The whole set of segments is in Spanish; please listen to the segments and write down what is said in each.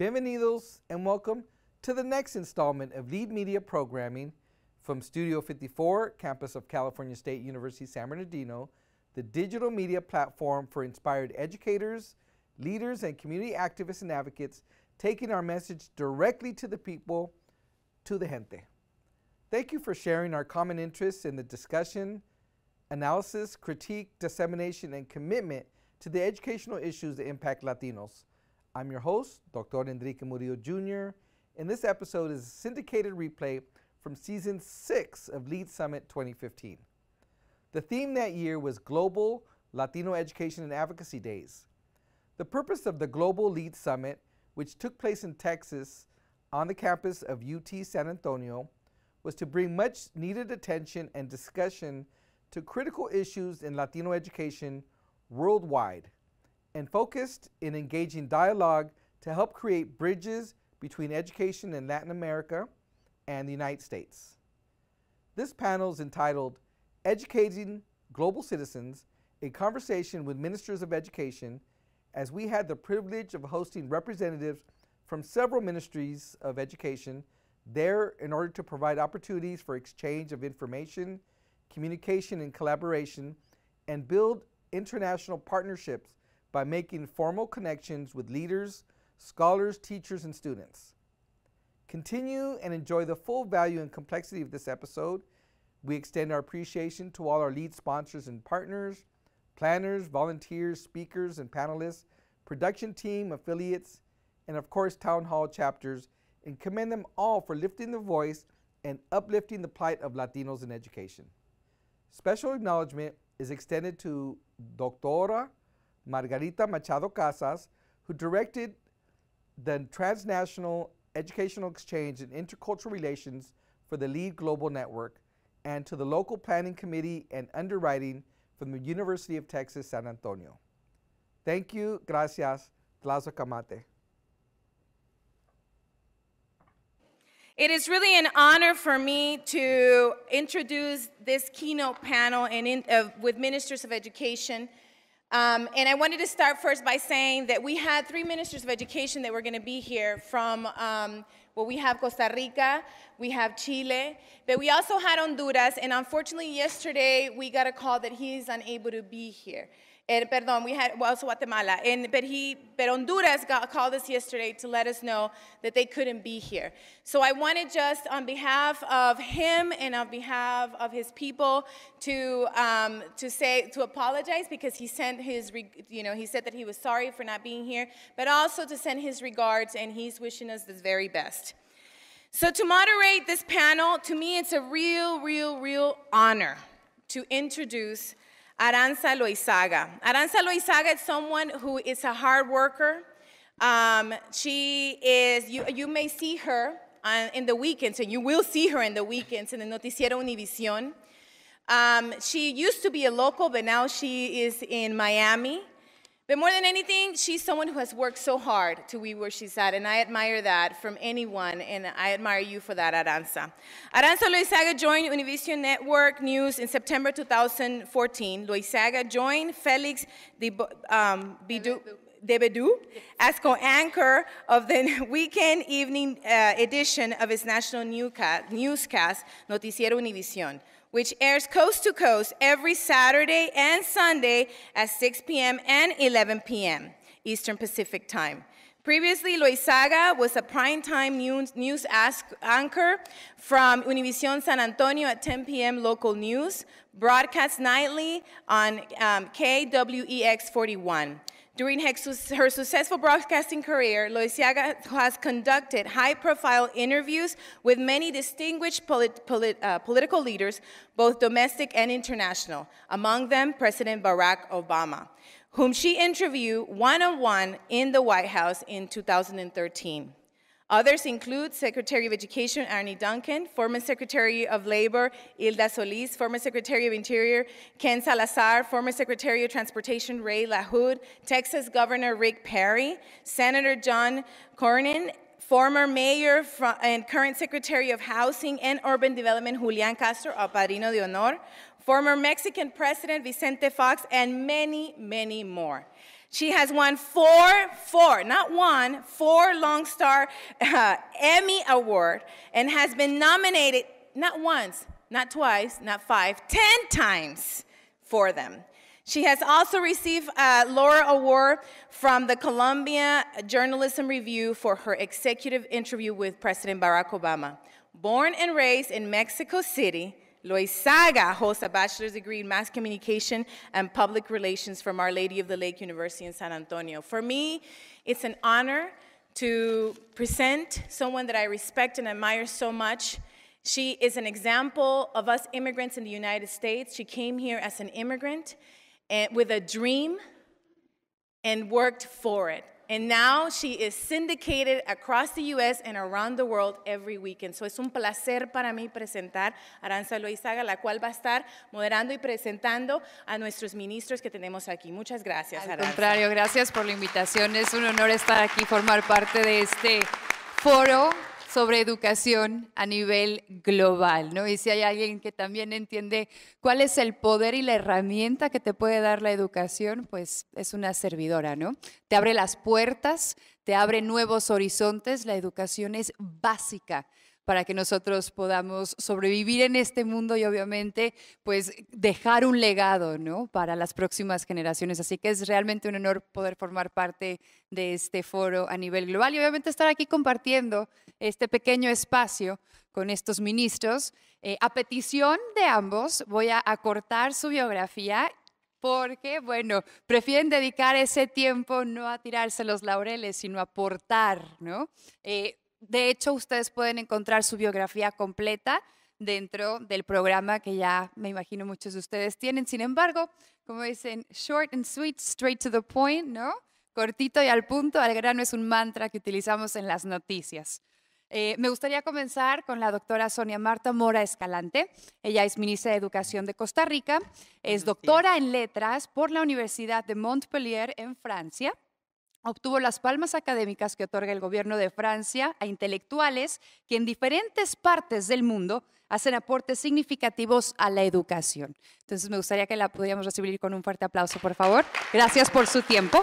Bienvenidos and welcome to the next installment of Lead Media Programming from Studio 54, campus of California State University San Bernardino, the digital media platform for inspired educators, leaders, and community activists and advocates, taking our message directly to the people, to the gente. Thank you for sharing our common interests in the discussion, analysis, critique, dissemination, and commitment to the educational issues that impact Latinos. I'm your host, Dr. Enrique Murillo Jr., and this episode is a syndicated replay from season six of Lead Summit 2015. The theme that year was Global Latino Education and Advocacy Days. The purpose of the Global Lead Summit, which took place in Texas on the campus of UT San Antonio, was to bring much needed attention and discussion to critical issues in Latino education worldwide and focused in engaging dialogue to help create bridges between education in Latin America and the United States. This panel is entitled Educating Global Citizens, a conversation with ministers of education, as we had the privilege of hosting representatives from several ministries of education there in order to provide opportunities for exchange of information, communication and collaboration, and build international partnerships by making formal connections with leaders, scholars, teachers, and students. Continue and enjoy the full value and complexity of this episode. We extend our appreciation to all our lead sponsors and partners, planners, volunteers, speakers, and panelists, production team, affiliates, and of course, town hall chapters, and commend them all for lifting the voice and uplifting the plight of Latinos in education. Special acknowledgement is extended to Doctora Margarita Machado Casas, who directed the Transnational Educational Exchange and Intercultural Relations for the LEAD Global Network, and to the Local Planning Committee and Underwriting from the University of Texas, San Antonio. Thank you, gracias, Tlazo Camate. It is really an honor for me to introduce this keynote panel in, uh, with Ministers of Education um, and I wanted to start first by saying that we had three ministers of education that were going to be here from, um, well, we have Costa Rica, we have Chile, but we also had Honduras, and unfortunately yesterday we got a call that he is unable to be here and perdón, we had well, also Guatemala, and but he, but Honduras got, called us yesterday to let us know that they couldn't be here. So I wanted just on behalf of him and on behalf of his people to um, to say to apologize because he sent his, you know, he said that he was sorry for not being here, but also to send his regards, and he's wishing us the very best. So to moderate this panel, to me, it's a real, real, real honor to introduce Aranza Loizaga. Aranza Loizaga is someone who is a hard worker. Um, she is, you, you may see her on, uh, in the weekends, and you will see her in the weekends in the Noticiero Univision. Um, she used to be a local, but now she is in Miami. But more than anything, she's someone who has worked so hard to be where she's at, and I admire that from anyone, and I admire you for that, Aranza. Aranza Loisaga joined Univision Network News in September 2014. Loisaga joined Felix De, um, Bidu, Debedu as co-anchor of the weekend evening uh, edition of his national newscast Noticiero Univision which airs coast to coast every Saturday and Sunday at 6 p.m. and 11 p.m. Eastern Pacific Time. Previously, Loisaga was a primetime news, news anchor from Univision San Antonio at 10 p.m. local news, broadcast nightly on um, KWEX 41. During her successful broadcasting career, Loisiaga has conducted high-profile interviews with many distinguished polit polit uh, political leaders, both domestic and international, among them President Barack Obama, whom she interviewed one-on-one -on -one in the White House in 2013. Others include Secretary of Education Arnie Duncan, former Secretary of Labor Hilda Solis, former Secretary of Interior Ken Salazar, former Secretary of Transportation Ray LaHood, Texas Governor Rick Perry, Senator John Cornyn, former mayor and current Secretary of Housing and Urban Development Julian Castro, a padrino de honor, former Mexican President Vicente Fox, and many, many more. She has won four, four, not one, four Long Star uh, Emmy Award and has been nominated not once, not twice, not five, ten times for them. She has also received a Laura Award from the Columbia Journalism Review for her executive interview with President Barack Obama. Born and raised in Mexico City, Loisaga holds a bachelor's degree in mass communication and public relations from Our Lady of the Lake University in San Antonio. For me, it's an honor to present someone that I respect and admire so much. She is an example of us immigrants in the United States. She came here as an immigrant and eh, with a dream and worked for it. And now she is syndicated across the US and around the world every weekend. So es un placer para mí presentar a Aranza Loizaga, la cual va a estar moderando y presentando a nuestros ministros que tenemos aquí. Muchas gracias, Al contrario, gracias por la invitación. Es un honor estar aquí, formar parte de este foro sobre educación a nivel global, ¿no? Y si hay alguien que también entiende cuál es el poder y la herramienta que te puede dar la educación, pues es una servidora, ¿no? Te abre las puertas, te abre nuevos horizontes, la educación es básica para que nosotros podamos sobrevivir en este mundo y obviamente pues dejar un legado, ¿no? Para las próximas generaciones. Así que es realmente un honor poder formar parte de este foro a nivel global y obviamente estar aquí compartiendo este pequeño espacio con estos ministros. Eh, a petición de ambos voy a acortar su biografía porque, bueno, prefieren dedicar ese tiempo no a tirarse los laureles, sino a aportar, ¿no? Eh, de hecho, ustedes pueden encontrar su biografía completa dentro del programa que ya me imagino muchos de ustedes tienen. Sin embargo, como dicen, short and sweet, straight to the point, ¿no? Cortito y al punto, al grano es un mantra que utilizamos en las noticias. Eh, me gustaría comenzar con la doctora Sonia Marta Mora Escalante. Ella es ministra de Educación de Costa Rica, es doctora en letras por la Universidad de Montpellier en Francia obtuvo las palmas académicas que otorga el gobierno de Francia a intelectuales que en diferentes partes del mundo hacen aportes significativos a la educación. Entonces me gustaría que la pudiéramos recibir con un fuerte aplauso, por favor. Gracias por su tiempo.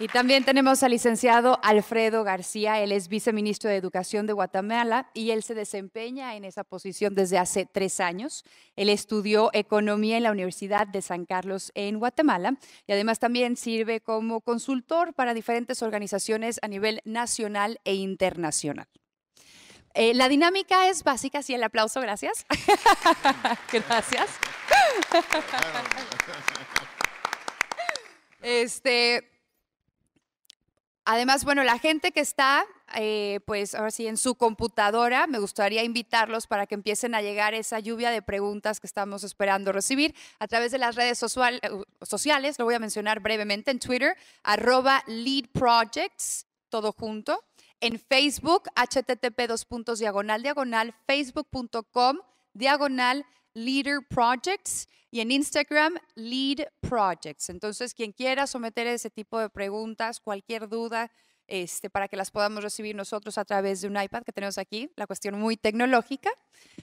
Y también tenemos al licenciado Alfredo García, él es viceministro de Educación de Guatemala y él se desempeña en esa posición desde hace tres años. Él estudió economía en la Universidad de San Carlos en Guatemala y además también sirve como consultor para diferentes organizaciones a nivel nacional e internacional. Eh, la dinámica es básica, sí, el aplauso, gracias. gracias. Este, Además, bueno, la gente que está, eh, pues ahora sí, en su computadora, me gustaría invitarlos para que empiecen a llegar esa lluvia de preguntas que estamos esperando recibir a través de las redes eh, sociales, lo voy a mencionar brevemente, en Twitter, arroba Lead Projects, todo junto, en Facebook, http dos diagonal, diagonal, facebook.com, diagonal, Leader Projects y en Instagram Lead Projects. Entonces, quien quiera someter ese tipo de preguntas, cualquier duda, este, para que las podamos recibir nosotros a través de un iPad que tenemos aquí, la cuestión muy tecnológica.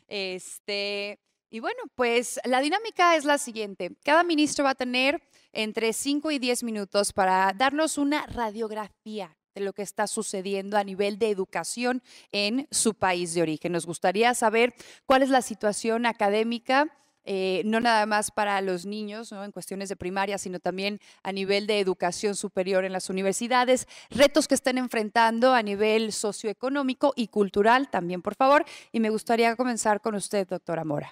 Este, y bueno, pues la dinámica es la siguiente. Cada ministro va a tener entre 5 y 10 minutos para darnos una radiografía de lo que está sucediendo a nivel de educación en su país de origen. Nos gustaría saber cuál es la situación académica. Eh, no nada más para los niños en cuestiones de primaria, sino también a nivel de educación superior en las universidades, retos que están enfrentando a nivel socioeconómico y cultural también, por favor. Y me gustaría comenzar con usted, doctora Mora.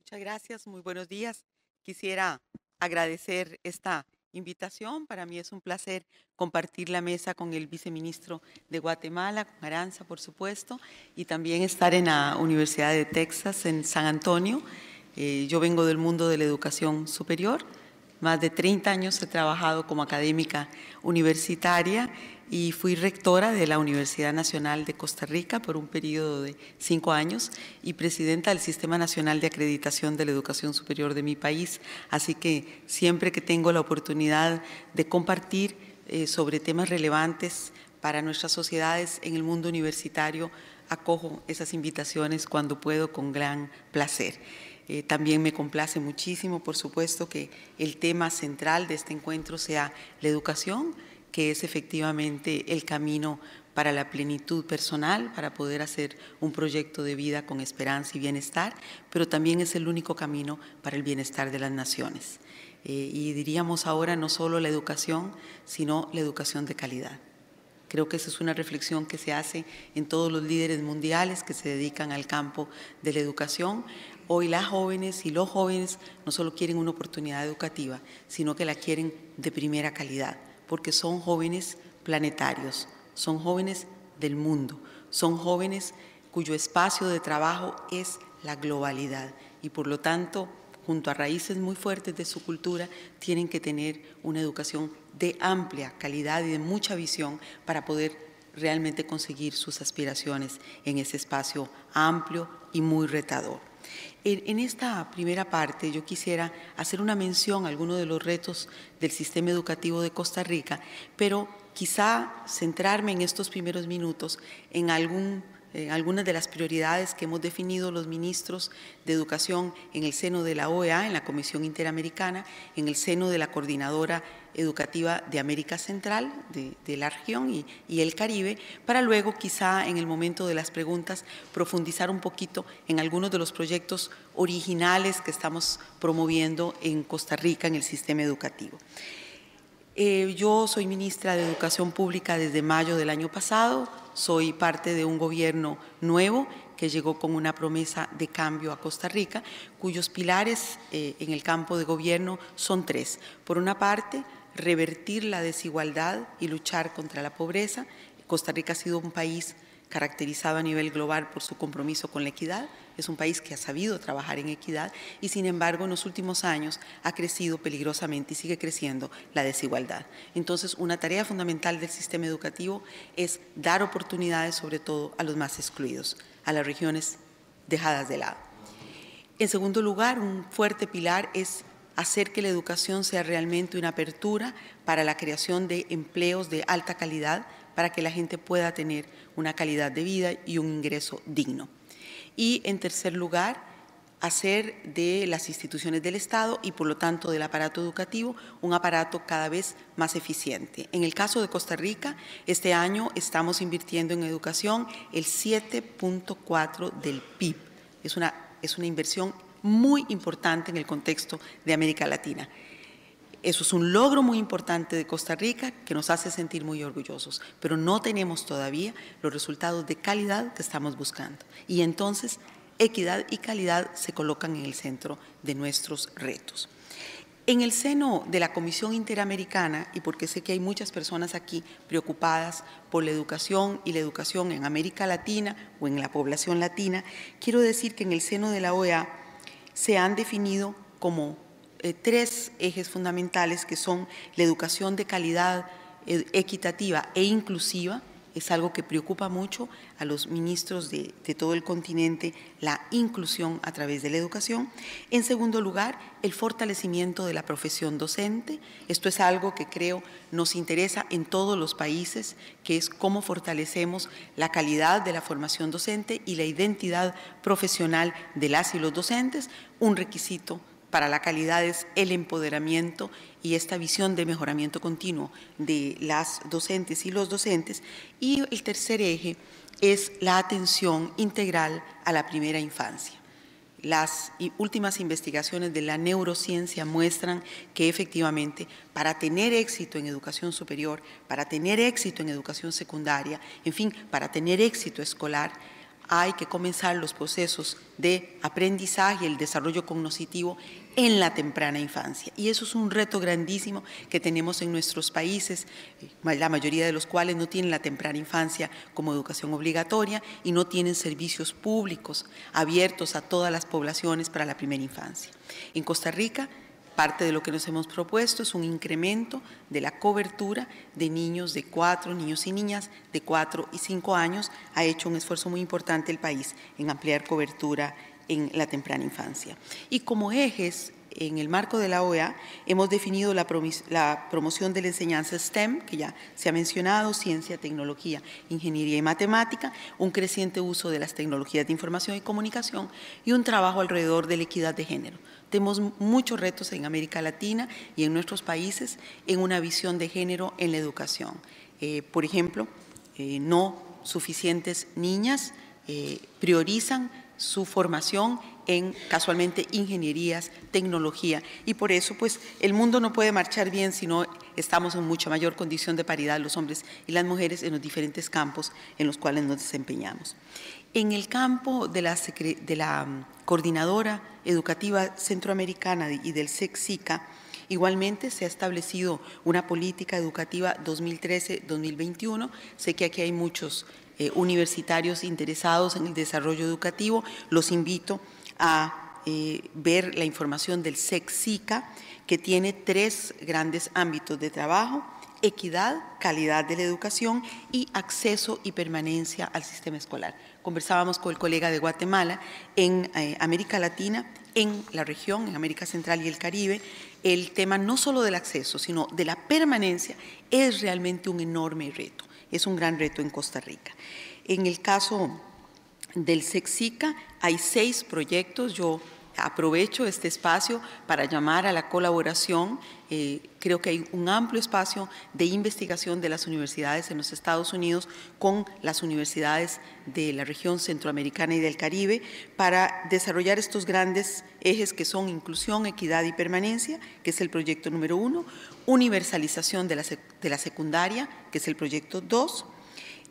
Muchas gracias, muy buenos días. Quisiera agradecer esta invitación. Para mí es un placer compartir la mesa con el viceministro de Guatemala, con Aranza, por supuesto, y también estar en la Universidad de Texas, en San Antonio. Eh, yo vengo del mundo de la educación superior más de 30 años he trabajado como académica universitaria y fui rectora de la Universidad Nacional de Costa Rica por un periodo de cinco años y presidenta del Sistema Nacional de Acreditación de la Educación Superior de mi país. Así que siempre que tengo la oportunidad de compartir eh, sobre temas relevantes para nuestras sociedades en el mundo universitario, acojo esas invitaciones cuando puedo con gran placer. Eh, también me complace muchísimo, por supuesto, que el tema central de este encuentro sea la educación, que es efectivamente el camino para la plenitud personal, para poder hacer un proyecto de vida con esperanza y bienestar, pero también es el único camino para el bienestar de las naciones. Eh, y diríamos ahora no solo la educación, sino la educación de calidad. Creo que esa es una reflexión que se hace en todos los líderes mundiales que se dedican al campo de la educación. Hoy las jóvenes y los jóvenes no solo quieren una oportunidad educativa, sino que la quieren de primera calidad, porque son jóvenes planetarios, son jóvenes del mundo, son jóvenes cuyo espacio de trabajo es la globalidad y por lo tanto, junto a raíces muy fuertes de su cultura, tienen que tener una educación de amplia calidad y de mucha visión para poder realmente conseguir sus aspiraciones en ese espacio amplio y muy retador. En, esta primera parte yo quisiera hacer una mención a algunos de los retos del sistema educativo de Costa Rica, pero quizá centrarme en estos primeros minutos en algún eh, algunas de las prioridades que hemos definido los ministros de Educación en el seno de la OEA, en la Comisión Interamericana, en el seno de la Coordinadora Educativa de América Central, de, la región y, y, el Caribe, para luego quizá en el momento de las preguntas profundizar un poquito en algunos de los proyectos originales que estamos promoviendo en Costa Rica en el sistema educativo. Eh, yo soy ministra de Educación Pública desde mayo del año pasado, soy parte de un gobierno nuevo que llegó con una promesa de cambio a Costa Rica, cuyos pilares eh, en el campo de gobierno son tres. Por una parte, revertir la desigualdad y luchar contra la pobreza. Costa Rica ha sido un país caracterizado a nivel global por su compromiso con la equidad, es un país que ha sabido trabajar en equidad y sin embargo en los últimos años ha crecido peligrosamente y sigue creciendo la desigualdad. Entonces una tarea fundamental del sistema educativo es dar oportunidades sobre todo a los más excluidos, a las regiones dejadas de lado. En segundo lugar, un fuerte pilar es hacer que la educación sea realmente una apertura para la creación de empleos de alta calidad para que la gente pueda tener una calidad de vida y un ingreso digno. Y en tercer lugar, hacer de las instituciones del Estado y por lo tanto del aparato educativo un aparato cada vez más eficiente. En el caso de Costa Rica, este año estamos invirtiendo en educación el 7.4 del PIB. Es una, es una inversión muy importante en el contexto de América Latina. Eso es un logro muy importante de Costa Rica que nos hace sentir muy orgullosos, pero no tenemos todavía los resultados de calidad que estamos buscando. Y entonces, equidad y calidad se colocan en el centro de nuestros retos. En el seno de la Comisión Interamericana, y porque sé que hay muchas personas aquí preocupadas por la educación y la educación en América Latina o en la población latina, quiero decir que en el seno de la OEA se han definido como eh, tres ejes fundamentales que son la educación de calidad eh, equitativa e inclusiva, es algo que preocupa mucho a los ministros de, de, todo el continente, la inclusión a través de la educación. En segundo lugar, el fortalecimiento de la profesión docente. Esto es algo que creo nos interesa en todos los países, que es cómo fortalecemos la calidad de la formación docente y la identidad profesional de las y los docentes, un requisito para la calidad es el empoderamiento y esta visión de mejoramiento continuo de las docentes y los docentes. Y el tercer eje es la atención integral a la primera infancia. Las últimas investigaciones de la neurociencia muestran que efectivamente para tener éxito en educación superior, para tener éxito en educación secundaria, en fin, para tener éxito escolar, hay que comenzar los procesos de aprendizaje, y el desarrollo cognitivo en la temprana infancia. Y eso es un reto grandísimo que tenemos en nuestros países, eh, la mayoría de los cuales no tienen la temprana infancia como educación obligatoria y no tienen servicios públicos abiertos a todas las poblaciones para la primera infancia. En Costa Rica Parte de lo que nos hemos propuesto es un incremento de la cobertura de niños de cuatro niños y niñas de cuatro y cinco años. Ha hecho un esfuerzo muy importante el país en ampliar cobertura en la temprana infancia. Y como ejes en el marco de la OEA hemos definido la, promoción de la enseñanza STEM, que ya se ha mencionado, ciencia, tecnología, ingeniería y matemática, un creciente uso de las tecnologías de información y comunicación y un trabajo alrededor de la equidad de género. Tenemos muchos retos en América Latina y en nuestros países en una visión de género en la educación. Eh, por ejemplo, eh, no suficientes niñas eh, priorizan su formación en casualmente ingenierías, tecnología y por eso pues el mundo no puede marchar bien si no estamos en mucha mayor condición de paridad los hombres y las mujeres en los diferentes campos en los cuales nos desempeñamos. En el campo de la, de la mm, coordinadora educativa centroamericana y del sica e Igualmente se ha establecido una política educativa 2013-2021. Sé que aquí hay muchos eh, universitarios interesados en el desarrollo educativo. Los invito a eh, ver la información del SEC-SICA, que tiene tres grandes ámbitos de trabajo, equidad, calidad de la educación y acceso y permanencia al sistema escolar. Conversábamos con el colega de Guatemala en eh, América Latina, en la región, en América Central y el Caribe, el tema no solo del acceso, sino de la permanencia es realmente un enorme reto, es un gran reto en Costa Rica. En el caso del SEXICA hay seis proyectos. Yo aprovecho este espacio para llamar a la colaboración. Eh, creo que hay un amplio espacio de investigación de las universidades en los Estados Unidos con las universidades de la región centroamericana y del Caribe para desarrollar estos grandes ejes que son inclusión, equidad y permanencia, que es el proyecto número uno, universalización de la, de la secundaria, que es el proyecto dos,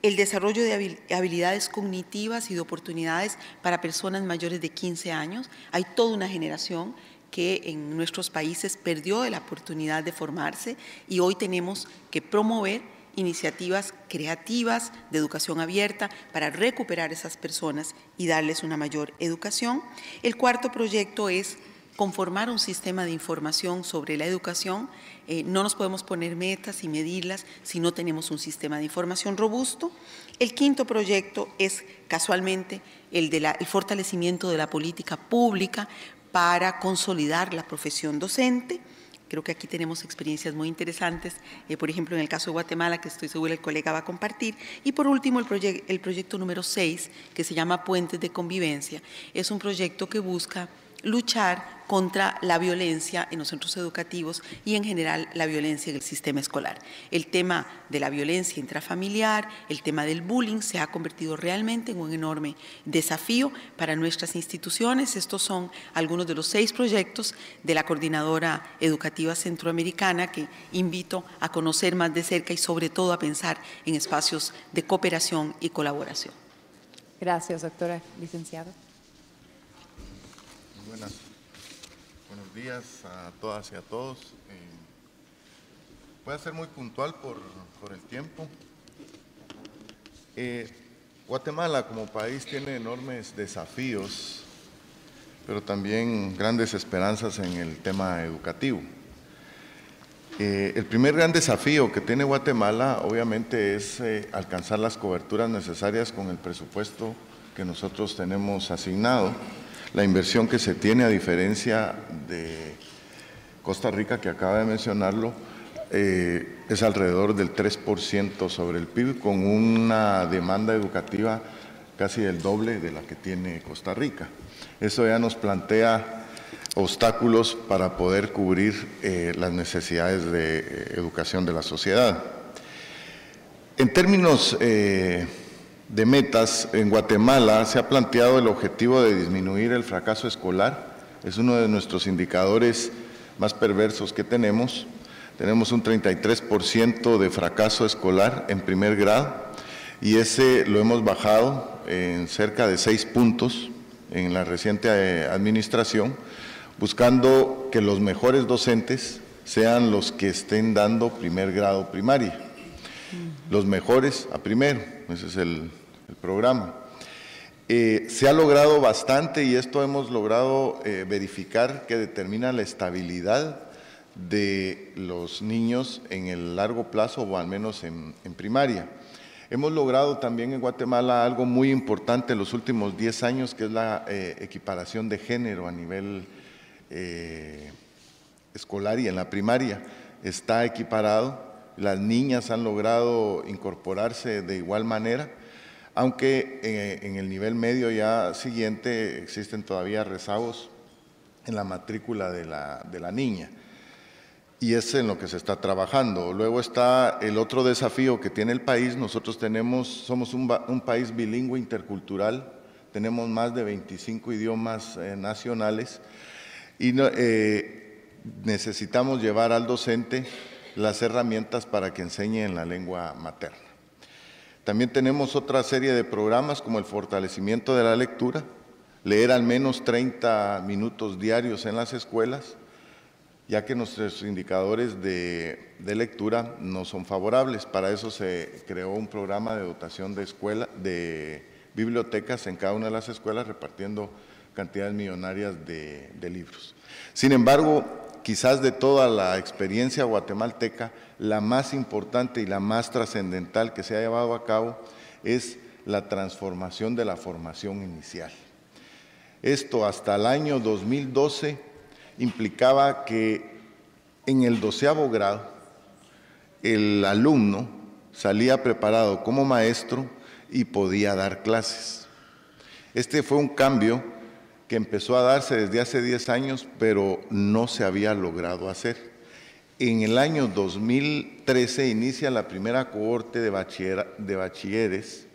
el desarrollo de habilidades cognitivas y de oportunidades para personas mayores de 15 años. Hay toda una generación que en nuestros países perdió la oportunidad de formarse y hoy tenemos que promover iniciativas creativas de educación abierta para recuperar a esas personas y darles una mayor educación. El cuarto proyecto es conformar un sistema de información sobre la educación. Eh, no nos podemos poner metas y medirlas si no tenemos un sistema de información robusto. El quinto proyecto es casualmente el fortalecimiento de la política pública para consolidar la profesión docente. Creo que aquí tenemos experiencias muy interesantes, eh, por ejemplo, en el caso de Guatemala, que estoy segura el colega va a compartir. Y por último, el, el proyecto número seis, que se llama Puentes de Convivencia. Es un proyecto que busca luchar contra la violencia en los centros educativos y en general la violencia en el sistema escolar. El tema de la violencia intrafamiliar, el tema del bullying se ha convertido realmente en un enorme desafío para nuestras instituciones. Estos son algunos de los seis proyectos de la Coordinadora Educativa Centroamericana que invito a conocer más de cerca y sobre todo a pensar en espacios de cooperación y colaboración. Gracias, doctora licenciada. días a todas y a todos. Eh, voy a ser muy puntual por, el tiempo. Eh, Guatemala como país tiene enormes desafíos, pero también grandes esperanzas en el tema educativo. Eh, el primer gran desafío que tiene Guatemala obviamente es alcanzar las coberturas necesarias con el presupuesto que nosotros tenemos asignado la inversión que se tiene, a diferencia de Costa Rica, que acaba de mencionarlo, eh, es alrededor del 3% sobre el PIB, con una demanda educativa casi del doble de la que tiene Costa Rica. Eso ya nos plantea obstáculos para poder cubrir eh, las necesidades de eh, educación de la sociedad. En términos de metas en Guatemala se ha planteado el objetivo de disminuir el fracaso escolar. Es uno de nuestros indicadores más perversos que tenemos. Tenemos un 33% de fracaso escolar en primer grado y ese lo hemos bajado en cerca de seis puntos en la reciente eh, administración, buscando que los mejores docentes sean los que estén dando primer grado primaria. Los mejores a primero, ese es el, el programa. Eh, se ha logrado bastante y esto hemos logrado eh, verificar que determina la estabilidad de los niños en el largo plazo o al menos en, primaria. Hemos logrado también en Guatemala algo muy importante en los últimos 10 años, que es la eh, equiparación de género a nivel escolar y en la primaria. Está equiparado, las niñas han logrado incorporarse de igual manera aunque eh, en, el nivel medio ya siguiente existen todavía rezagos en la matrícula de la, niña y es en lo que se está trabajando. Luego está el otro desafío que tiene el país. Nosotros tenemos, somos un, país bilingüe intercultural, tenemos más de 25 idiomas eh, nacionales y eh, necesitamos llevar al docente las herramientas para que enseñe en la lengua materna. También tenemos otra serie de programas como el fortalecimiento de la lectura, leer al menos 30 minutos diarios en las escuelas, ya que nuestros indicadores de, lectura no son favorables. Para eso se creó un programa de dotación de, escuela, de bibliotecas en cada una de las escuelas, repartiendo cantidades millonarias de, de libros. Sin embargo, quizás de toda la experiencia guatemalteca, la más importante y la más trascendental que se ha llevado a cabo es la transformación de la formación inicial. Esto hasta el año 2012 implicaba que en el doceavo grado el alumno salía preparado como maestro y podía dar clases. Este fue un cambio que empezó a darse desde hace 10 años, pero no se había logrado hacer. En el año 2013 inicia la primera cohorte de, bachilleres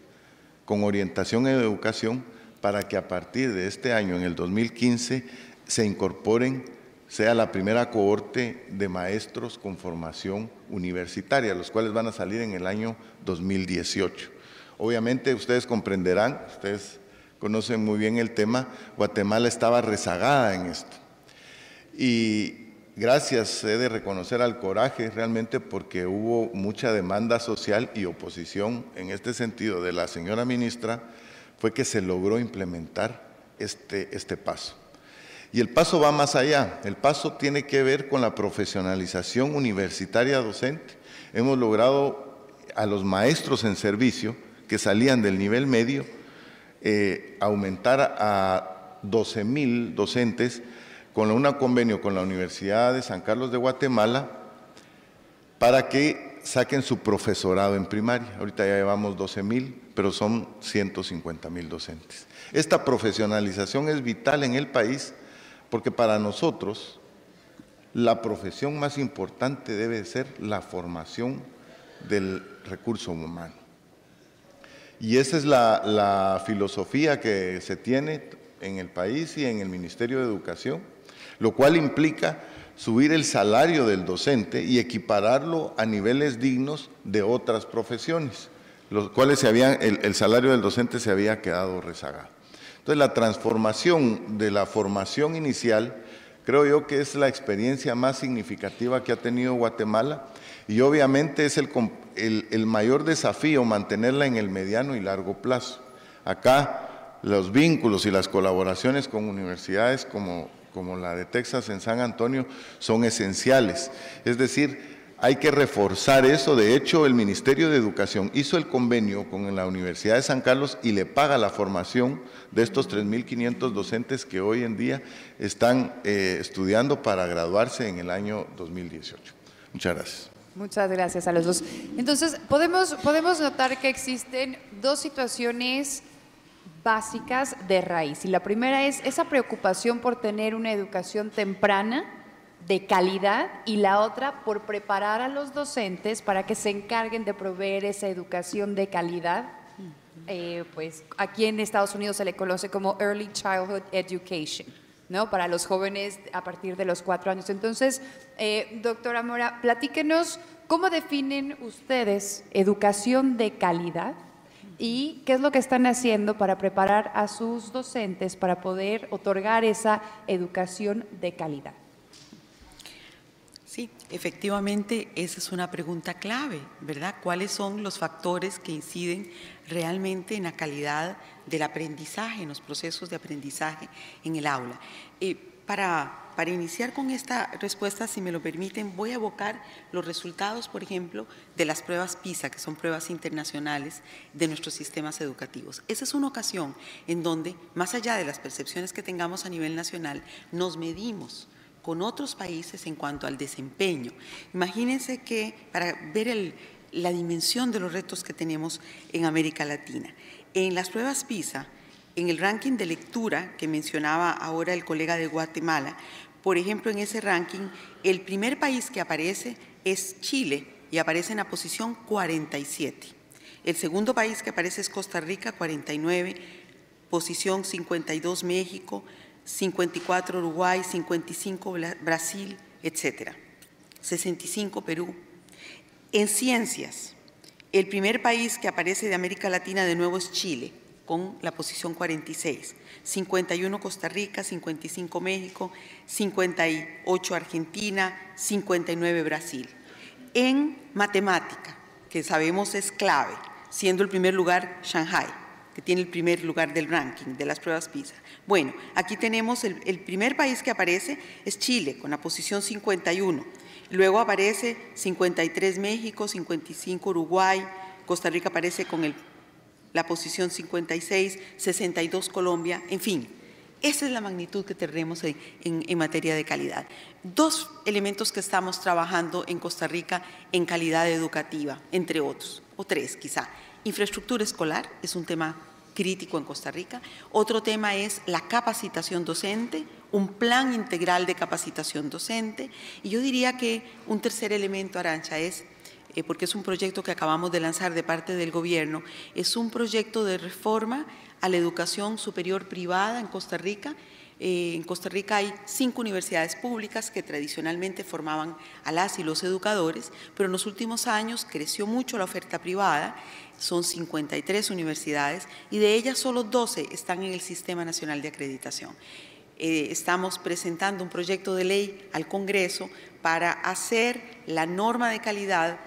con orientación en educación para que a partir de este año, en el 2015, se incorporen, sea la primera cohorte de maestros con formación universitaria, los cuales van a salir en el año 2018. Obviamente ustedes comprenderán, ustedes conocen muy bien el tema, Guatemala estaba rezagada en esto. Y gracias, he de reconocer al coraje realmente porque hubo mucha demanda social y oposición en este sentido de la señora ministra, fue que se logró implementar este, este paso. Y el paso va más allá, el paso tiene que ver con la profesionalización universitaria docente. Hemos logrado a los maestros en servicio que salían del nivel medio, eh, aumentar a 12 mil docentes con un convenio con la Universidad de San Carlos de Guatemala para que saquen su profesorado en primaria. Ahorita ya llevamos 12 mil, pero son 150 mil docentes. Esta profesionalización es vital en el país porque para nosotros la profesión más importante debe ser la formación del recurso humano. Y esa es la, filosofía que se tiene en el país y en el Ministerio de Educación, lo cual implica subir el salario del docente y equipararlo a niveles dignos de otras profesiones, los cuales el, salario del docente se había quedado rezagado. Entonces la transformación de la formación inicial creo yo que es la experiencia más significativa que ha tenido Guatemala y obviamente es el, mayor desafío mantenerla en el mediano y largo plazo. Acá los vínculos y las colaboraciones con universidades como, la de Texas en San Antonio son esenciales. Es decir, hay que reforzar eso. De hecho, el Ministerio de Educación hizo el convenio con la Universidad de San Carlos y le paga la formación de estos 3.500 docentes que hoy en día están eh, estudiando para graduarse en el año 2018. Muchas gracias. Muchas gracias a los dos. Entonces, podemos, podemos notar que existen dos situaciones básicas de raíz. Y la primera es esa preocupación por tener una educación temprana, de calidad, y la otra por preparar a los docentes para que se encarguen de proveer esa educación de calidad. Eh, pues aquí en Estados Unidos se le conoce como Early Childhood Education. ¿no? Para los jóvenes a partir de los cuatro años. Entonces, eh, doctora Mora, platíquenos cómo definen ustedes educación de calidad y qué es lo que están haciendo para preparar a sus docentes para poder otorgar esa educación de calidad. Sí, efectivamente, esa es una pregunta clave, ¿verdad? ¿Cuáles son los factores que inciden realmente en la calidad del aprendizaje, en los procesos de aprendizaje en el aula? Eh, para, para iniciar con esta respuesta, si me lo permiten, voy a evocar los resultados, por ejemplo, de las pruebas PISA, que son pruebas internacionales de nuestros sistemas educativos. Esa es una ocasión en donde, más allá de las percepciones que tengamos a nivel nacional, nos medimos con otros países en cuanto al desempeño. Imagínense que para ver la dimensión de los retos que tenemos en América Latina. En las pruebas PISA, en el ranking de lectura que mencionaba ahora el colega de Guatemala, por ejemplo, en ese ranking, el primer país que aparece es Chile y aparece en la posición 47. El segundo país que aparece es Costa Rica, 49, posición 52 México, 54 Uruguay, 55 Brasil, etc. 65 Perú. En ciencias, el primer país que aparece de América Latina de nuevo es Chile, con la posición 46, 51 Costa Rica, 55 México, 58 Argentina, 59 Brasil. En matemática, que sabemos es clave, siendo el primer lugar Shanghai, que tiene el primer lugar del ranking de las pruebas PISA. Bueno, aquí tenemos el, primer país que aparece es Chile, con la posición 51. Luego aparece 53 México, 55 Uruguay, Costa Rica aparece con el, la posición 56, 62 Colombia, en fin. Esa es la magnitud que tenemos en, en, materia de calidad. Dos elementos que estamos trabajando en Costa Rica en calidad educativa, entre otros, o tres quizá. Infraestructura escolar es un tema crítico en Costa Rica. Otro tema es la capacitación docente, un plan integral de capacitación docente. Y yo diría que un tercer elemento, Arancha, es, eh, porque es un proyecto que acabamos de lanzar de parte del gobierno, es un proyecto de reforma a la educación superior privada en Costa Rica. Eh, en Costa Rica hay cinco universidades públicas que tradicionalmente formaban a las y los educadores, pero en los últimos años creció mucho la oferta privada son 53 universidades y de ellas solo 12 están en el Sistema Nacional de Acreditación. Eh, estamos presentando un proyecto de ley al Congreso para hacer la norma de calidad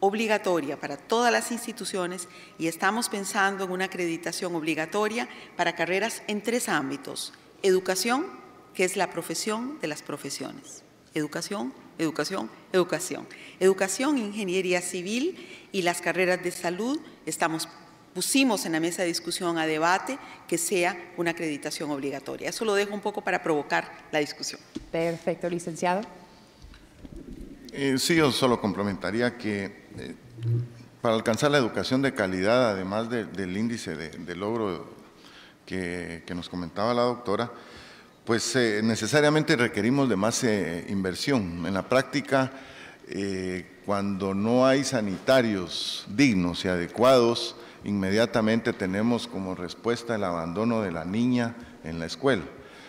obligatoria para todas las instituciones y estamos pensando en una acreditación obligatoria para carreras en tres ámbitos. Educación, que es la profesión de las profesiones. Educación, educación, educación. Educación, ingeniería civil y las carreras de salud estamos pusimos en la mesa de discusión a debate que sea una acreditación obligatoria. Eso lo dejo un poco para provocar la discusión. Perfecto, licenciado. Eh, sí, yo solo complementaría que eh, para alcanzar la educación de calidad, además del índice de, logro que, nos comentaba la doctora, pues eh, necesariamente requerimos de más eh, inversión. En la práctica, eh, cuando no hay sanitarios dignos y adecuados, inmediatamente tenemos como respuesta el abandono de la niña en la escuela.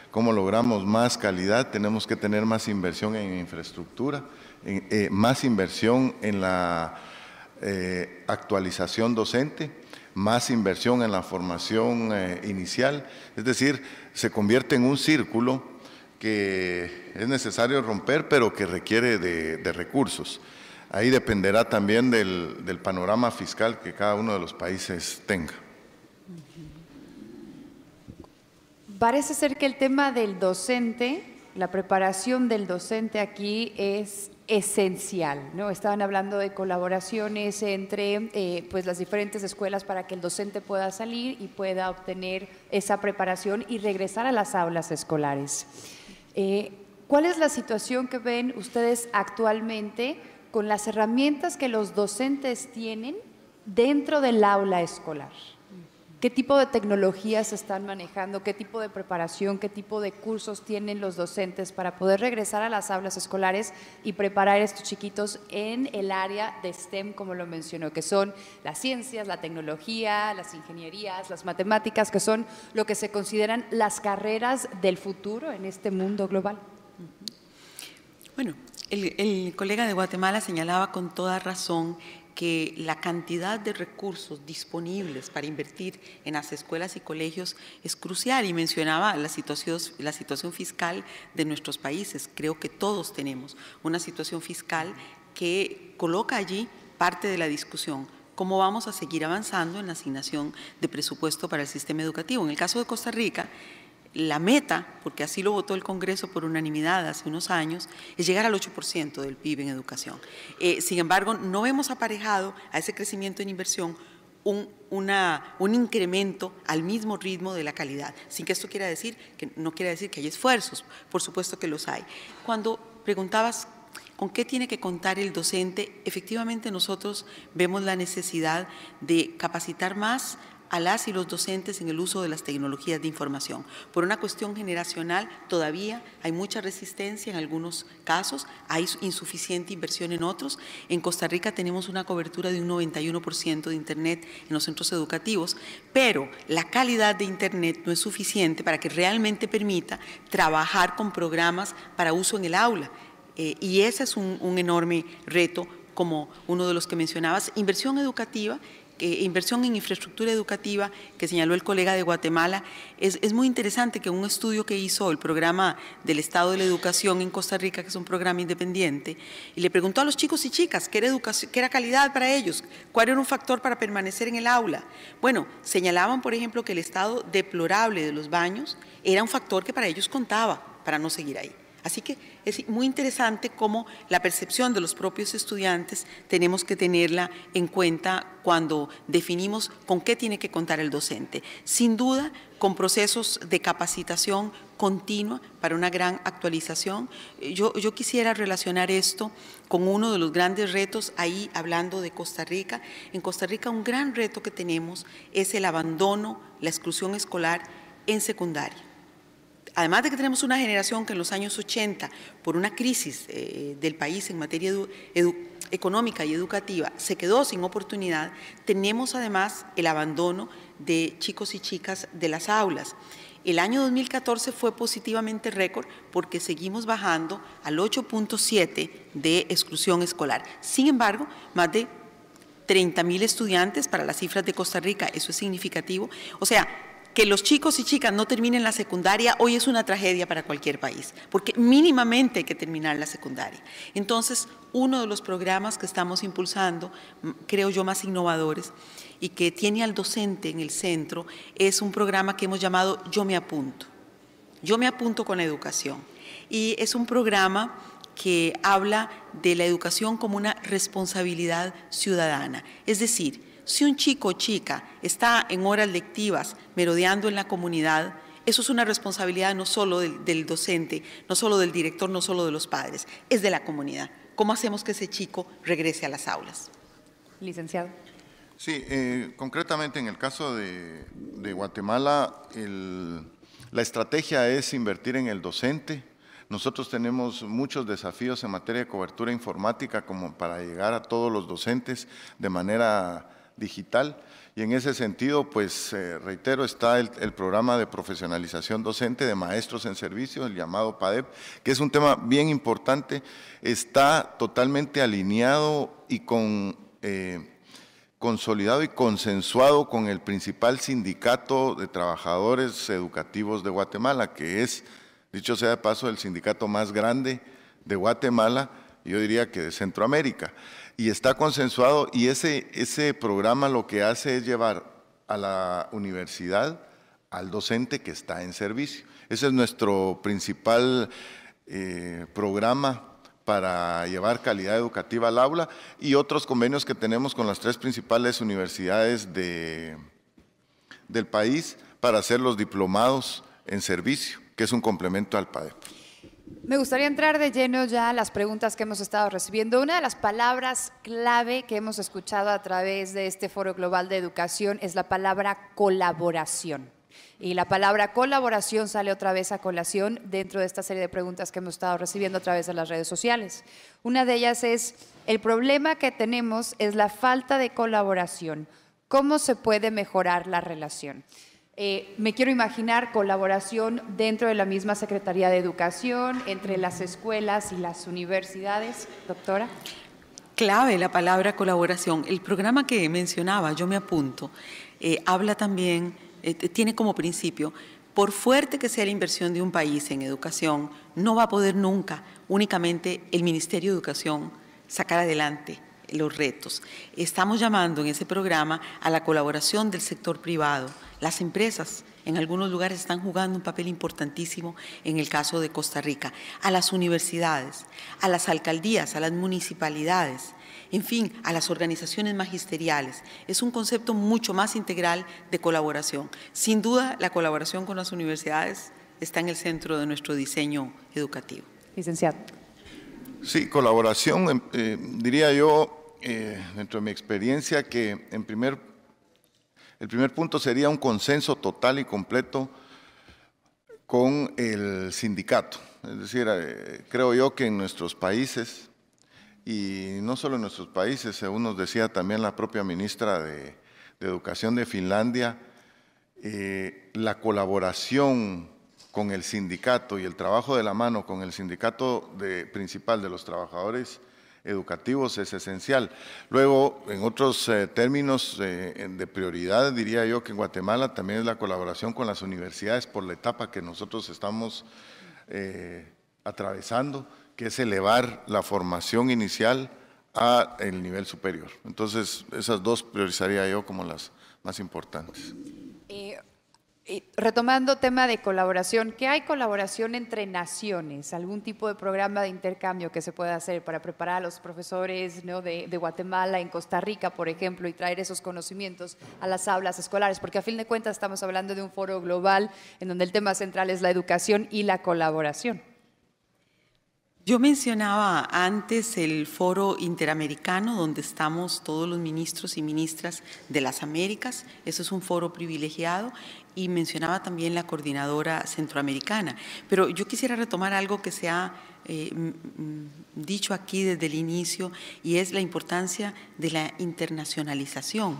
¿Cómo logramos más calidad? Tenemos que tener más inversión en infraestructura, más inversión en la actualización docente, más inversión en la formación inicial. Es decir, se convierte en un círculo que es necesario romper, pero que requiere de, recursos. Ahí dependerá también del, del, panorama fiscal que cada uno de los países tenga. Parece ser que el tema del docente, la preparación del docente aquí es esencial. ¿no? Estaban hablando de colaboraciones entre eh, pues, las diferentes escuelas para que el docente pueda salir y pueda obtener esa preparación y regresar a las aulas escolares. Eh, ¿Cuál es la situación que ven ustedes actualmente con las herramientas que los docentes tienen dentro del aula escolar? ¿Qué tipo de tecnologías están manejando? ¿Qué tipo de preparación? ¿Qué tipo de cursos tienen los docentes para poder regresar a las aulas escolares y preparar a estos chiquitos en el área de STEM, como lo mencionó, que son las ciencias, la tecnología, las ingenierías, las matemáticas, que son lo que se consideran las carreras del futuro en este mundo global? Bueno, el, el colega de Guatemala señalaba con toda razón que la cantidad de recursos disponibles para invertir en las escuelas y colegios es crucial y mencionaba la situación, fiscal de nuestros países. Creo que todos tenemos una situación fiscal que coloca allí parte de la discusión cómo vamos a seguir avanzando en la asignación de presupuesto para el sistema educativo. En el caso de Costa Rica, la meta, porque así lo votó el Congreso por unanimidad hace unos años, es llegar al 8% del PIB en educación. Eh, sin embargo, no hemos aparejado a ese crecimiento en inversión un, incremento al mismo ritmo de la calidad, sin que esto quiera decir que no quiera decir que hay esfuerzos, por supuesto que los hay. Cuando preguntabas con qué tiene que contar el docente, efectivamente nosotros vemos la necesidad de capacitar más a las y los docentes en el uso de las tecnologías de información. Por una cuestión generacional todavía hay mucha resistencia en algunos casos, hay insuficiente inversión en otros. En Costa Rica tenemos una cobertura de un 91% de Internet en los centros educativos, pero la calidad de Internet no es suficiente para que realmente permita trabajar con programas para uso en el aula. Eh, y ese es un, un enorme reto como uno de los que mencionabas, inversión educativa eh, inversión en infraestructura educativa que señaló el colega de Guatemala, es, muy interesante que un estudio que hizo el programa del Estado de la Educación en Costa Rica, que es un programa independiente, y le preguntó a los chicos y chicas qué era, qué era calidad para ellos, cuál era un factor para permanecer en el aula. Bueno, señalaban, por ejemplo, que el estado deplorable de los baños era un factor que para ellos contaba para no seguir ahí. Así que es muy interesante cómo la percepción de los propios estudiantes tenemos que tenerla en cuenta cuando definimos con qué tiene que contar el docente. Sin duda, con procesos de capacitación continua para una gran actualización. Yo, quisiera relacionar esto con uno de los grandes retos, ahí hablando de Costa Rica. En Costa Rica un gran reto que tenemos es el abandono, la exclusión escolar en secundaria. Además de que tenemos una generación que en los años 80, por una crisis eh, del país en materia económica y educativa, se quedó sin oportunidad, tenemos además el abandono de chicos y chicas de las aulas. El año 2014 fue positivamente récord porque seguimos bajando al 8.7 de exclusión escolar. Sin embargo, más de 30.000 estudiantes para las cifras de Costa Rica, eso es significativo. O sea, que los chicos y chicas no terminen la secundaria hoy es una tragedia para cualquier país, porque mínimamente hay que terminar la secundaria. Entonces, uno de los programas que estamos impulsando, creo yo más innovadores, y que tiene al docente en el centro, es un programa que hemos llamado Yo me apunto. Yo me apunto con la educación. Y es un programa que habla de la educación como una responsabilidad ciudadana. Es decir, si un chico o chica está en horas lectivas merodeando en la comunidad, eso es una responsabilidad no solo del, docente, no solo del director, no solo de los padres, es de la comunidad. ¿Cómo hacemos que ese chico regrese a las aulas? Licenciado. Sí, eh, concretamente en el caso de, Guatemala, la estrategia es invertir en el docente, nosotros tenemos muchos desafíos en materia de cobertura informática como para llegar a todos los docentes de manera digital. Y en ese sentido, pues eh, reitero, está el, programa de profesionalización docente de maestros en servicio, el llamado PADEP, que es un tema bien importante, está totalmente alineado y con, eh, consolidado y consensuado con el principal sindicato de trabajadores educativos de Guatemala, que es, dicho sea de paso, el sindicato más grande de Guatemala, yo diría que de Centroamérica y está consensuado y ese, ese programa lo que hace es llevar a la universidad al docente que está en servicio. Ese es nuestro principal eh, programa para llevar calidad educativa al aula y otros convenios que tenemos con las tres principales universidades de, del país para hacer los diplomados en servicio, que es un complemento al PADEP. Me gustaría entrar de lleno ya a las preguntas que hemos estado recibiendo. Una de las palabras clave que hemos escuchado a través de este Foro Global de Educación es la palabra colaboración. Y la palabra colaboración sale otra vez a colación dentro de esta serie de preguntas que hemos estado recibiendo a través de las redes sociales. Una de ellas es, el problema que tenemos es la falta de colaboración. ¿Cómo se puede mejorar la relación? Eh, me quiero imaginar colaboración dentro de la misma Secretaría de Educación, entre las escuelas y las universidades, doctora. Clave la palabra colaboración. El programa que mencionaba, yo me apunto, eh, habla también, eh, tiene como principio, por fuerte que sea la inversión de un país en educación, no va a poder nunca únicamente el Ministerio de Educación sacar adelante los retos. Estamos llamando en ese programa a la colaboración del sector privado. Las empresas en algunos lugares están jugando un papel importantísimo en el caso de Costa Rica, a las universidades, a las alcaldías, a las municipalidades, en fin, a las organizaciones magisteriales. Es un concepto mucho más integral de colaboración. Sin duda, la colaboración con las universidades está en el centro de nuestro diseño educativo. Licenciado. Sí, colaboración, em, eh, diría yo, eh, dentro de mi experiencia, que en primer, el primer punto sería un consenso total y completo con el sindicato. Es decir, eh, creo yo que en nuestros países, y no solo en nuestros países, según eh, nos decía también la propia ministra de, Educación de Finlandia, la colaboración con el sindicato y el trabajo de la mano con el sindicato principal de los trabajadores educativos es esencial. Luego, en otros eh, términos eh, de prioridad, diría yo que en Guatemala también es la colaboración con las universidades por la etapa que nosotros estamos eh, atravesando, que es elevar la formación inicial a el nivel superior. Entonces, esas dos priorizaría yo como las más importantes. Y retomando tema de colaboración, ¿qué hay colaboración entre naciones? ¿Algún tipo de programa de intercambio que se pueda hacer para preparar a los profesores de, de, Guatemala en Costa Rica, por ejemplo, y traer esos conocimientos a las aulas escolares? Porque a fin de cuentas estamos hablando de un foro global en donde el tema central es la educación y la colaboración. Yo mencionaba antes el foro interamericano donde estamos todos los ministros y ministras de las Américas. Eso es un foro privilegiado y mencionaba también la coordinadora centroamericana. Pero yo quisiera retomar algo que se ha eh, dicho aquí desde el inicio y es la importancia de la internacionalización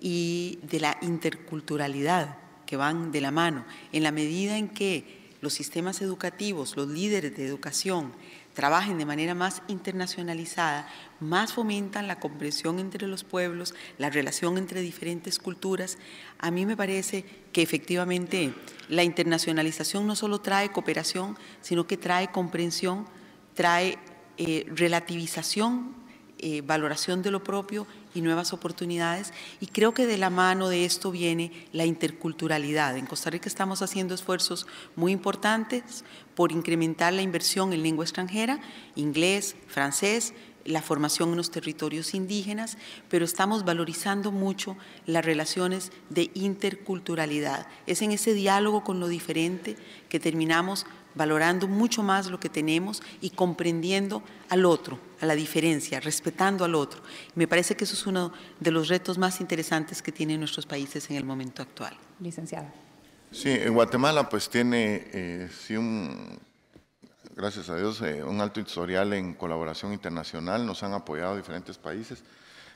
y de la interculturalidad que van de la mano, en la medida en que los sistemas educativos, los líderes de educación trabajen de manera más internacionalizada, más fomentan la comprensión entre los pueblos, la relación entre diferentes culturas. A mí me parece que efectivamente la internacionalización no solo trae cooperación, sino que trae comprensión, trae eh, relativización eh, valoración de lo propio y nuevas oportunidades. Y creo que de la mano de esto viene la interculturalidad. En Costa Rica estamos haciendo esfuerzos muy importantes por incrementar la inversión en lengua extranjera, inglés, francés, la formación en los territorios indígenas, pero estamos valorizando mucho las relaciones de interculturalidad. Es en ese diálogo con lo diferente que terminamos valorando mucho más lo que tenemos y comprendiendo al otro, a la diferencia, respetando al otro. Me parece que eso es uno de los retos más interesantes que tienen nuestros países en el momento actual. Licenciada. Sí, en Guatemala pues tiene, eh, un, gracias a Dios, eh, un alto historial en colaboración internacional, nos han apoyado diferentes países.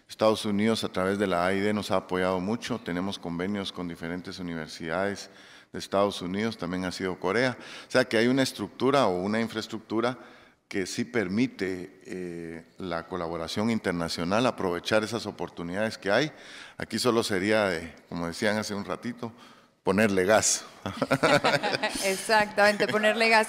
Estados Unidos a través de la AID nos ha apoyado mucho, tenemos convenios con diferentes universidades, Estados Unidos, también ha sido Corea. O sea que hay una estructura o una infraestructura que sí permite eh, la colaboración internacional, aprovechar esas oportunidades que hay. Aquí solo sería, de, como decían hace un ratito, ponerle gas. Exactamente, ponerle gas.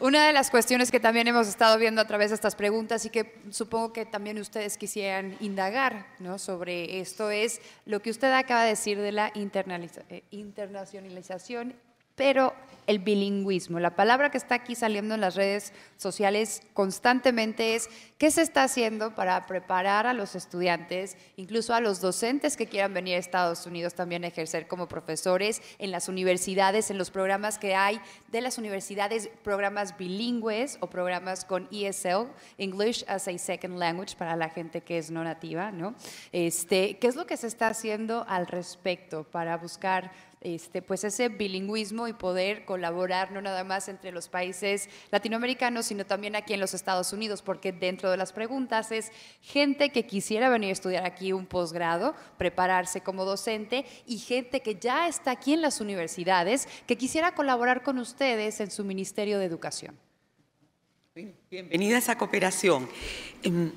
Una de las cuestiones que también hemos estado viendo a través de estas preguntas y que supongo que también ustedes quisieran indagar ¿no? sobre esto es lo que usted acaba de decir de la eh, internacionalización pero el bilingüismo. La palabra que está aquí saliendo en las redes sociales constantemente es qué se está haciendo para preparar a los estudiantes, incluso a los docentes que quieran venir a Estados Unidos también a ejercer como profesores en las universidades, en los programas que hay de las universidades, programas bilingües o programas con ESL, English as a Second Language para la gente que es no nativa, ¿no? Este, ¿Qué es lo que se está haciendo al respecto para buscar este, pues ese bilingüismo y poder colaborar no nada más entre los países latinoamericanos, sino también aquí en los Estados Unidos, porque dentro de las preguntas es gente que quisiera venir a estudiar aquí un posgrado, prepararse como docente, y gente que ya está aquí en las universidades, que quisiera colaborar con ustedes en su Ministerio de Educación. bienvenida a Cooperación. Em,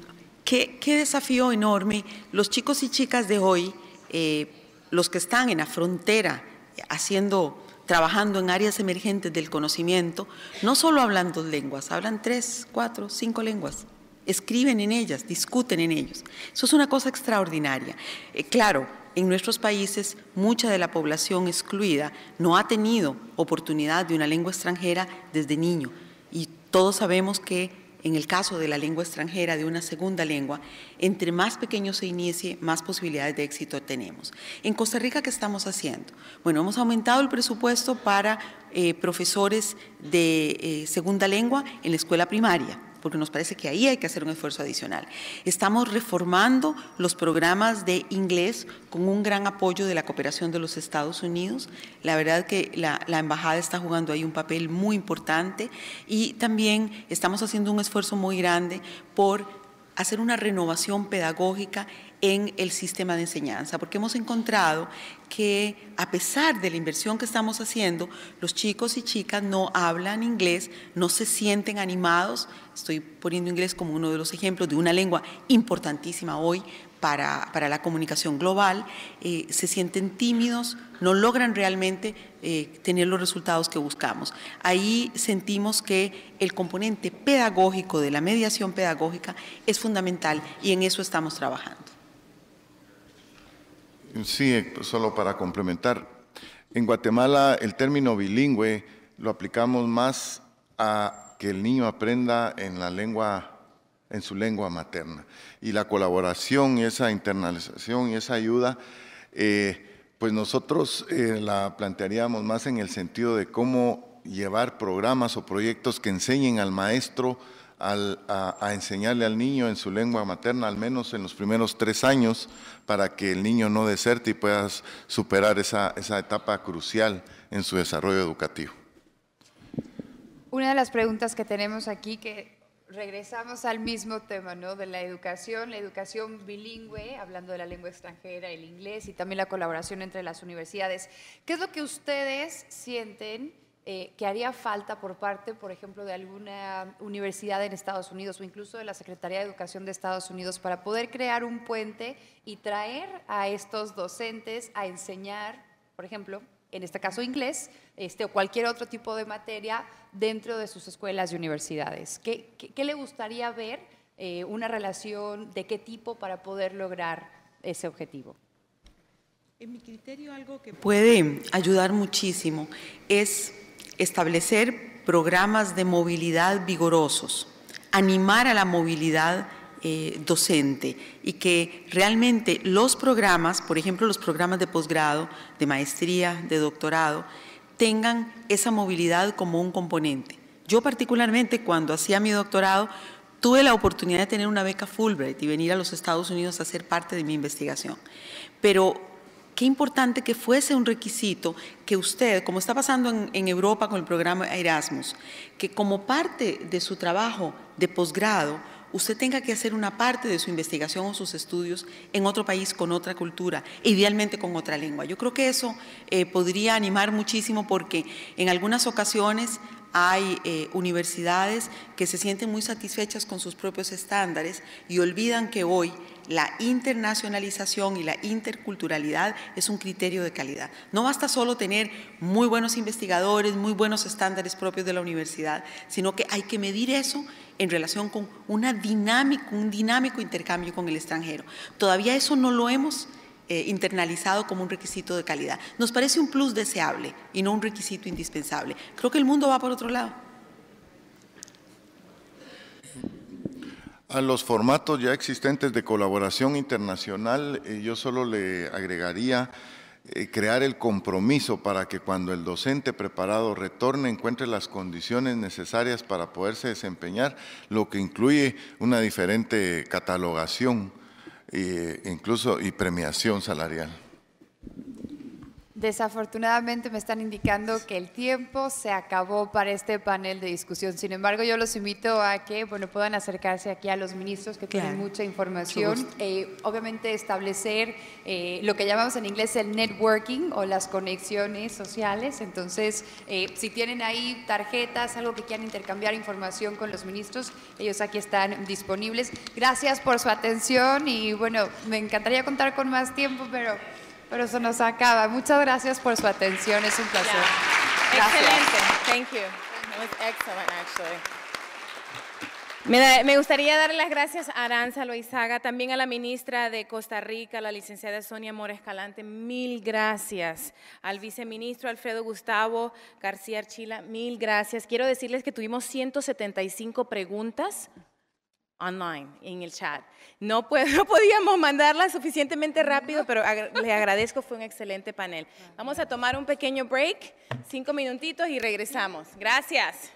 qué, desafío enorme. Los chicos y chicas de hoy... Eh, los que están en la frontera haciendo, trabajando en áreas emergentes del conocimiento, no solo hablan dos lenguas, hablan tres, cuatro, cinco lenguas, escriben en ellas, discuten en ellas. Eso es una cosa extraordinaria. Eh, claro, en nuestros países mucha de la población excluida no ha tenido oportunidad de una lengua extranjera desde niño y todos sabemos que en el caso de la lengua extranjera, de una segunda lengua, entre más pequeño se inicie, más posibilidades de éxito tenemos. En Costa Rica, ¿qué estamos haciendo? Bueno, hemos aumentado el presupuesto para eh, profesores de eh, segunda lengua en la escuela primaria porque nos parece que ahí hay que hacer un esfuerzo adicional. Estamos reformando los programas de inglés con un gran apoyo de la cooperación de los Estados Unidos. La verdad que la, la embajada está jugando ahí un papel muy importante y también estamos haciendo un esfuerzo muy grande por hacer una renovación pedagógica en el sistema de enseñanza, porque hemos encontrado que a pesar de la inversión que estamos haciendo, los chicos y chicas no hablan inglés, no se sienten animados. Estoy poniendo inglés como uno de los ejemplos de una lengua importantísima hoy para, la comunicación global, eh, se sienten tímidos, no logran realmente eh, tener los resultados que buscamos. Ahí sentimos que el componente pedagógico de la mediación pedagógica es fundamental y en eso estamos trabajando. Sí, solo para complementar. En Guatemala el término bilingüe lo aplicamos más a que el niño aprenda en la lengua en su lengua materna. Y la colaboración esa internalización y esa ayuda, eh, pues nosotros eh, la plantearíamos más en el sentido de cómo llevar programas o proyectos que enseñen al maestro a, enseñarle al niño en su lengua materna, al menos en los primeros tres años, para que el niño no deserte y pueda superar esa, esa etapa crucial en su desarrollo educativo. Una de las preguntas que tenemos aquí que Regresamos al mismo tema, ¿no? De la educación, la educación bilingüe, hablando de la lengua extranjera, el inglés y también la colaboración entre las universidades. ¿Qué es lo que ustedes sienten eh, que haría falta por parte, por ejemplo, de alguna universidad en Estados Unidos o incluso de la Secretaría de Educación de Estados Unidos para poder crear un puente y traer a estos docentes a enseñar, por ejemplo, en este caso inglés, este, o cualquier otro tipo de materia dentro de sus escuelas y universidades. ¿Qué, le gustaría ver eh, una relación de qué tipo para poder lograr ese objetivo? En mi criterio, algo que puede ayudar muchísimo es establecer programas de movilidad vigorosos, animar a la movilidad eh, docente y que realmente los programas, por ejemplo los programas de posgrado, de maestría, de doctorado, tengan esa movilidad como un componente. Yo particularmente cuando hacía mi doctorado tuve la oportunidad de tener una beca Fulbright y venir a los Estados Unidos a ser parte de mi investigación. Pero qué importante que fuese un requisito que usted, como está pasando en, en Europa con el programa Erasmus, que como parte de su trabajo de posgrado, usted tenga que hacer una parte de su investigación o sus estudios en otro país con otra cultura, idealmente con otra lengua. Yo creo que eso eh, podría animar muchísimo porque en algunas ocasiones hay eh, universidades que se sienten muy satisfechas con sus propios estándares y olvidan que hoy la internacionalización y la interculturalidad es un criterio de calidad. No basta solo tener muy buenos investigadores, muy buenos estándares propios de la universidad, sino que hay que medir eso en relación con una dinámica, un dinámico intercambio con el extranjero. Todavía eso no lo hemos eh, internalizado como un requisito de calidad. Nos parece un plus deseable y no un requisito indispensable. Creo que el mundo va por otro lado. A los formatos ya existentes de colaboración internacional, eh, yo solo le agregaría eh, crear el compromiso para que cuando el docente preparado retorne encuentre las condiciones necesarias para poderse desempeñar, lo que incluye una diferente catalogación, e incluso y premiación salarial. Desafortunadamente me están indicando que el tiempo se acabó para este panel de discusión. Sin embargo, yo los invito a que bueno, puedan acercarse aquí a los ministros que tienen mucha información. Eh, obviamente establecer eh, lo que llamamos en inglés el networking o las conexiones sociales. Entonces, eh, si tienen ahí tarjetas, algo que quieran intercambiar información con los ministros, ellos aquí están disponibles. Gracias por su atención y bueno, me encantaría contar con más tiempo, pero... Pero eso nos acaba. Muchas gracias por su atención. Es un placer. Excelente. Thank you. It was excellent, actually. Me, gustaría dar las gracias a Aranza Loizaga, también a la ministra de Costa Rica, la licenciada Sonia Mora Escalante, mil gracias. Al viceministro Alfredo Gustavo García Archila, mil gracias. Quiero decirles que tuvimos 175 preguntas online, en el chat. No, no podíamos mandarla suficientemente rápido, pero le agradezco, fue un excelente panel. Vamos a tomar un pequeño break, cinco minutitos y regresamos. Gracias.